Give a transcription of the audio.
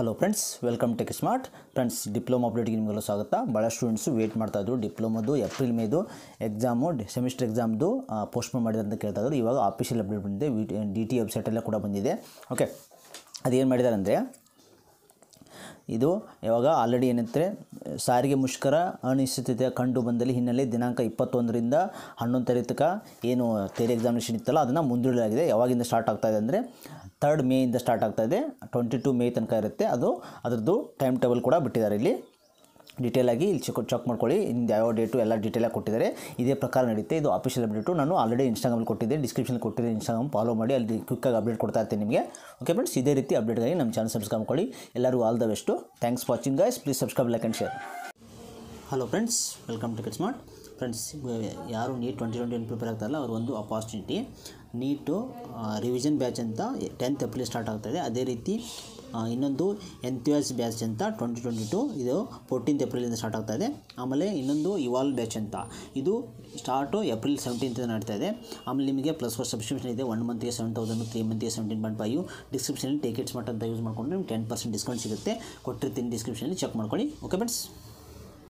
hello friends welcome tech smart friends diploma ಅಪ್ಡೇಟ್ಗೆ ನಿಮಗೆಲ್ಲ ಸ್ವಾಗತ ಭಾಳ ಸ್ಟೂಡೆಂಟ್ಸು ವೇಟ್ ಮಾಡ್ತಾಯಿದ್ರು ಡಿಪ್ಲೊಮಾದು ಏಪ್ರಿಲ್ ಮೇದು ಎಕ್ಸಾಮು ಸೆಮಿಸ್ಟರ್ ಎಕ್ಸಾಮ್ದು ಪೋಸ್ಟ್ಪೋನ್ ಮಾಡಿದೆ ಅಂತ ಕೇಳ್ತಾಯಿದ್ರು ಇವಾಗ ಆಫೀಷಿಯಲ್ ಅಪ್ಡೇಟ್ ಬಂದಿದೆ ಡಿ ಟಿ ವೆಬ್ಸೈಟಲ್ಲೇ ಕೂಡ ಬಂದಿದೆ ಓಕೆ ಅದೇನು ಮಾಡಿದ್ದಾರೆ ಅಂದರೆ ಇದು ಇವಾಗ ಆಲ್ರೆಡಿ ಏನಂತಾರೆ ಸಾರಿಗೆ ಮುಷ್ಕರ ಅನಿಶ್ಚಿತತೆ ಕಂಡು ಬಂದಲ್ಲಿ ಹಿನ್ನೆಲೆ ದಿನಾಂಕ ಇಪ್ಪತ್ತೊಂದರಿಂದ ಹನ್ನೊಂದು ತಾರೀಕು ಏನು ತೇರಿ ಎಕ್ಸಾಮಿನೇಷನ್ ಇತ್ತಲ್ಲ ಅದನ್ನು ಮುಂದೂಡಲಾಗಿದೆ ಯಾವಾಗಿಂದ ಸ್ಟಾರ್ಟ್ ಆಗ್ತಾ ಇದೆ ಅಂದರೆ ತರ್ಡ್ ಮೇಯಿಂದ ಸ್ಟಾರ್ಟ್ ಆಗ್ತಾಯಿದೆ ಟ್ವೆಂಟಿ ಟು ಮೇ ತನಕ ಇರುತ್ತೆ ಅದು ಅದರದ್ದು ಟೈಮ್ ಟೇಬಲ್ ಕೂಡ ಬಿಟ್ಟಿದ್ದಾರೆ ಇಲ್ಲಿ ಡೀಟೇಲಾಗಿ ಇಲ್ಲಿ ಚೆಕ್ ಚೆಕ್ ಮಾಡ್ಕೊಳ್ಳಿ ಇಂದು ಯಾವ ಡೇಟು ಎಲ್ಲ ಡೀಟೇಲಾಗಿ ಕೊಟ್ಟಿದ್ದಾರೆ ಇದೇ ಪ್ರಕಾರ ನಡೆಯುತ್ತೆ ಇದು ಆಫೀಷಿಯಲ್ ಅಪ್ಡೇಟು ನಾನು ಆಲ್ರೆಡಿ ಇನ್ಸ್ಟಾಗ್ರಾಮಲ್ಲಿ ಕೊಟ್ಟಿದ್ದೆ ಡಿಸ್ಕ್ರಿಪ್ಷನ್ ಕೊಟ್ಟಿದ್ದೆ ಇನ್ಸ್ಟಾಗ್ರಾಮ್ ಫಾಲೋ ಮಾಡಿ ಅಲ್ಲಿ ಕ್ವಿಕ್ಕಾಗಿ ಅಪ್ಡೇಟ್ ಕೊಡ್ತಾ ಇರ್ತೀನಿ ನಿಮಗೆ ಓಕೆ ಫ್ರೆಂಡ್ಸ್ ಇದೇ ರೀತಿ ಅಪ್ಡೇಟ್ಗಾಗಿ ನಮ್ಮ ಚಾನಲ್ ಸಬ್ಸ್ಕ್ರೈಬ್ ಮಾಡ್ಕೊಳ್ಳಿ ಎಲ್ಲರೂ all the best thanks watching guys please subscribe like and share hello friends welcome to smart friends ಯಾರು NEET twenty twenty one prepare ಆಗ್ತಾರಲ್ಲ ಅವರು ಒಂದು ಅಪಾರ್ಚುನಿಟಿ ನೀಟು ರಿವಿಷನ್ ಬ್ಯಾಚ್ ಅಂತ ಟೆಂತ್ ಏಪ್ರಿಲ್ ಸ್ಟಾರ್ಟ್ ಆಗ್ತಾಯಿದೆ ಅದೇ ರೀತಿ ಇನ್ನೊಂದು ಎನ್ ಎಸ್ ಬ್ಯಾಚ್ ಅಂತ ಟ್ವೆಂಟಿ ಟ್ವೆಂಟಿ ಟು ಇದು ಫೋರ್ಟೀನ್ತ್ ಏಪ್ರಿಲಿಂದ ಸ್ಟಾರ್ಟ್ ಆಗ್ತಾ ಇದೆ ಆಮೇಲೆ ಇನ್ನೊಂದು ಇವಾಲ್ ಬ್ಯಾಚ್ ಅಂತ ಇದು ಸ್ಟಾರ್ಟು ಏಪ್ರಿಲ್ ಸೆವೆಂಟೀನ್ತ್ ನಡೀತಾ ಇದೆ ಆಮೇಲೆ ನಿಮಗೆ ಪ್ಲಸ್ ಫೋರ್ ಸಬ್ಸ್ಕ್ರಿಪ್ಷನ್ ಇದೆ ಒನ್ ಮಂತ್ಗೆ ಸೆವೆನ್ ತೌಸಂಡ್ ತ್ರೀ ಮಂತ್ಗೆ ಸೆವೆಂಟೀನ್ ಪಾಯಿಂಟ್ ಫೈವ್ ಡಿಸ್ಕ್ರಿಪ್ಷನಲ್ಲಿ ಟಿಕೆಟ್ಸ್ ಮಟ್ಟ ಅಂತ ಯೂಸ್ ಮಾಡ್ಕೊಂಡು ನಿಮ್ಗೆ ಟೆನ್ ಪರ್ಸೆಂಟ್ ಡಿಸ್ಕೌಂಟ್ ಸಿಗುತ್ತೆ ಕೊಟ್ಟಿರ್ತೀನಿ ಡಿಸ್ಕ್ರಿಪ್ಷನಲ್ಲಿ ಚೆಕ್ ಮಾಡ್ಕೊಳ್ಳಿ ಓಕೆ ಫ್ರೆಂಡ್ಸ್